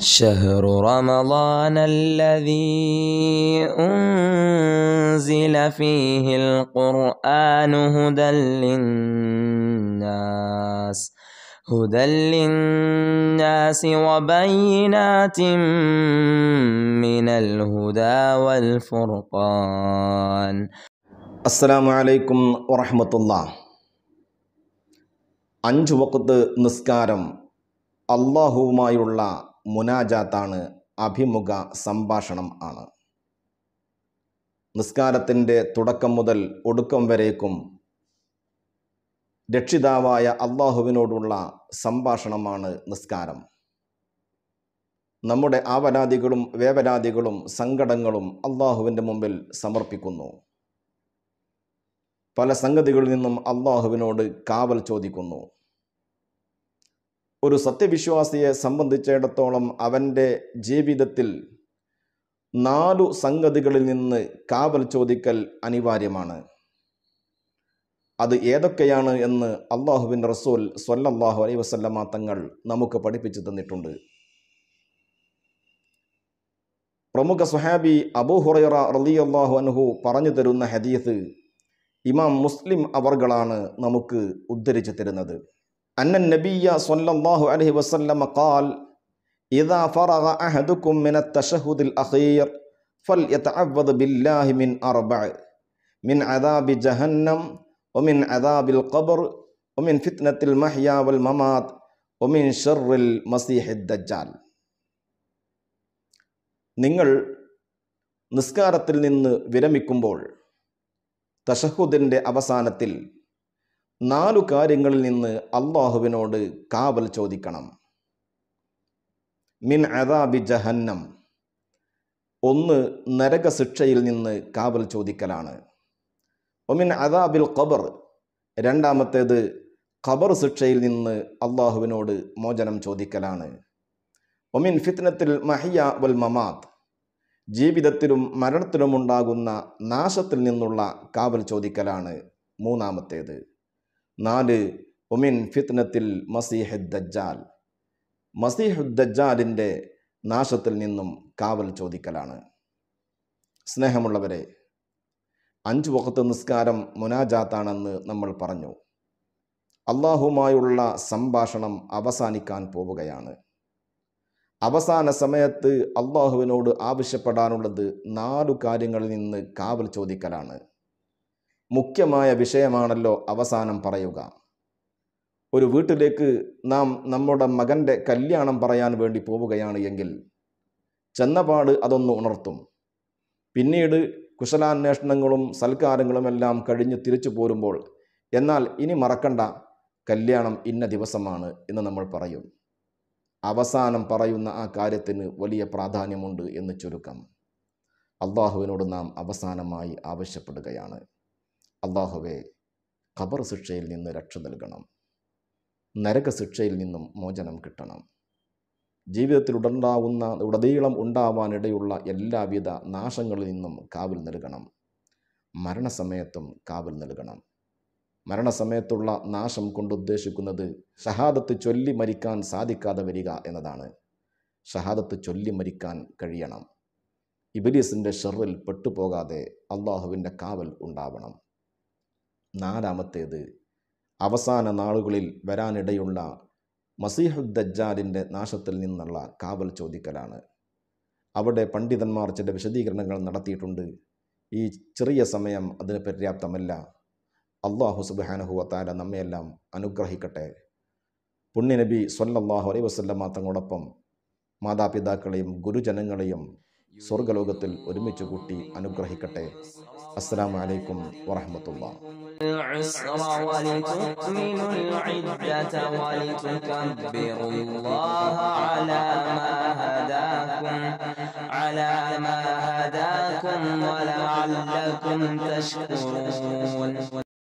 شهر رمضان الذي أنزل فيه القرآن هدى للناس هدى للناس وبينات من الهدى والفرقان السلام عليكم ورحمة الله وقت نسكارم الله ما يرلا മുനാജാത്താണ് അഭിമുഖ സംഭാഷണം ആണ് നിസ്കാരത്തിൻ്റെ തുടക്കം മുതൽ ഒടുക്കം വരേക്കും രക്ഷിതാവായ അള്ളാഹുവിനോടുള്ള സംഭാഷണമാണ് നിസ്കാരം നമ്മുടെ ആവരാതികളും വേവരാതികളും സങ്കടങ്ങളും അള്ളാഹുവിൻ്റെ മുമ്പിൽ സമർപ്പിക്കുന്നു പല സംഗതികളിൽ നിന്നും അള്ളാഹുവിനോട് കാവൽ ചോദിക്കുന്നു ഒരു സത്യവിശ്വാസിയെ സംബന്ധിച്ചിടത്തോളം അവൻ്റെ ജീവിതത്തിൽ നാലു സംഗതികളിൽ നിന്ന് കാവൽ ചോദിക്കൽ അനിവാര്യമാണ് അത് ഏതൊക്കെയാണ് എന്ന് അള്ളാഹുബിൻ റസൂൽ സൊല്ലാഹു അലൈ വസല്ലമ്മ തങ്ങൾ നമുക്ക് പഠിപ്പിച്ചു തന്നിട്ടുണ്ട് പ്രമുഖ സുഹാബി അബൂ ഹുറൈറ അള്ളാഹു അൻഹു പറഞ്ഞു തരുന്ന ഹദീസ് ഇമാം മുസ്ലിം അവർകളാണ് നമുക്ക് ഉദ്ധരിച്ചു തരുന്നത് أن النبي صلى الله عليه وسلم قال إذا فرغ أحدكم من التشهد الأخير فليتعوذ بالله من أربع من عذاب جهنم ومن عذاب القبر ومن فتنة المحيا والممات ومن ഷെർ المسيح الدجال നിങ്ങൾ നിസ്കാരത്തിൽ നിന്ന് വിരമിക്കുമ്പോൾ തഷഹുദിൻ്റെ അവസാനത്തിൽ നാലു കാര്യങ്ങളിൽ നിന്ന് അള്ളാഹുവിനോട് കാവൽ ചോദിക്കണം മിൻ അദാബി ജഹന്നം ഒന്ന് നരകശിക്ഷയിൽ നിന്ന് കാവൽ ചോദിക്കലാണ് ഒമിൻ അദാബിൽ ഖബർ രണ്ടാമത്തേത് ഖബർ ശിക്ഷയിൽ നിന്ന് അള്ളാഹുവിനോട് മോചനം ചോദിക്കലാണ് ഒമിൻ ഫിത്നത്തിൽ മഹിയ വൽ മമാത് ജീവിതത്തിലും മരണത്തിലുമുണ്ടാകുന്ന നാശത്തിൽ നിന്നുള്ള കാവൽ ചോദിക്കലാണ് മൂന്നാമത്തേത് നാല് ഒമിൻ ഫിത്നത്തിൽ മസിഹുദ്ജാൽ മസിഹുദ്ജാലിൻ്റെ നാശത്തിൽ നിന്നും കാവൽ ചോദിക്കലാണ് സ്നേഹമുള്ളവരെ അഞ്ച് വക്കത്ത് നിസ്കാരം മുനാജാത്താണെന്ന് നമ്മൾ പറഞ്ഞു അള്ളാഹുമായുള്ള സംഭാഷണം അവസാനിക്കാൻ പോവുകയാണ് അവസാന സമയത്ത് അള്ളാഹുവിനോട് ആവശ്യപ്പെടാനുള്ളത് നാലു കാര്യങ്ങളിൽ നിന്ന് കാവൽ ചോദിക്കലാണ് മുഖ്യമായ വിഷയമാണല്ലോ അവസാനം പറയുക ഒരു വീട്ടിലേക്ക് നാം നമ്മുടെ മകൻ്റെ കല്യാണം പറയാൻ വേണ്ടി പോവുകയാണ് എങ്കിൽ ചെന്നപാട് അതൊന്ന് ഉണർത്തും പിന്നീട് കുശലാന്വേഷണങ്ങളും സൽക്കാരങ്ങളും എല്ലാം കഴിഞ്ഞ് തിരിച്ചു പോരുമ്പോൾ എന്നാൽ ഇനി മറക്കണ്ട കല്യാണം ഇന്ന ദിവസമാണ് എന്ന് നമ്മൾ പറയും അവസാനം പറയുന്ന ആ കാര്യത്തിന് വലിയ പ്രാധാന്യമുണ്ട് എന്ന് ചുരുക്കം അള്ളാഹുവിനോട് നാം അവസാനമായി ആവശ്യപ്പെടുകയാണ് അള്ളാഹുവെ ഖബർ ശിക്ഷയിൽ നിന്ന് രക്ഷ നൽകണം നരകശിക്ഷയിൽ നിന്നും മോചനം കിട്ടണം ജീവിതത്തിൽ ഉടണ്ടാവുന്ന ഉടനീളം ഉണ്ടാവാനിടയുള്ള എല്ലാവിധ നാശങ്ങളിൽ നിന്നും കാവൽ നൽകണം മരണസമയത്തും കാവൽ നൽകണം മരണസമയത്തുള്ള നാശം കൊണ്ടുദ്ദേശിക്കുന്നത് ഷഹാദത്ത് ചൊല്ലി മരിക്കാൻ സാധിക്കാതെ വരിക എന്നതാണ് ഷഹാദത്ത് ചൊല്ലി മരിക്കാൻ കഴിയണം ഇബിലീസിൻ്റെ ഷെറിൽ പെട്ടുപോകാതെ അള്ളാഹുവിൻ്റെ കാവൽ ഉണ്ടാവണം നാലാമത്തേത് അവസാന നാളുകളിൽ വരാനിടയുള്ള മസീഹുദ്ദജാലിൻ്റെ നാശത്തിൽ നിന്നുള്ള കാവൽ ചോദിക്കലാണ് അവിടെ പണ്ഡിതന്മാർ ചില വിശദീകരണങ്ങൾ നടത്തിയിട്ടുണ്ട് ഈ ചെറിയ സമയം അതിന് പര്യാപ്തമല്ല അള്ളാഹു സുബാനഹുവത്താല നമ്മയെല്ലാം അനുഗ്രഹിക്കട്ടെ പുണ്യനബി സ്വല്ലാഹു അലൈ വസ്ല്ലാം തങ്ങളോടൊപ്പം മാതാപിതാക്കളെയും ഗുരുജനങ്ങളെയും സ്വർഗലോകത്തിൽ ഒരുമിച്ച് കൂട്ടി അനുഗ്രഹിക്കട്ടെ അസ്സാം വലൈക്കും വറഹമത്തുള്ള على ما هداكم ولعلكم تشكرون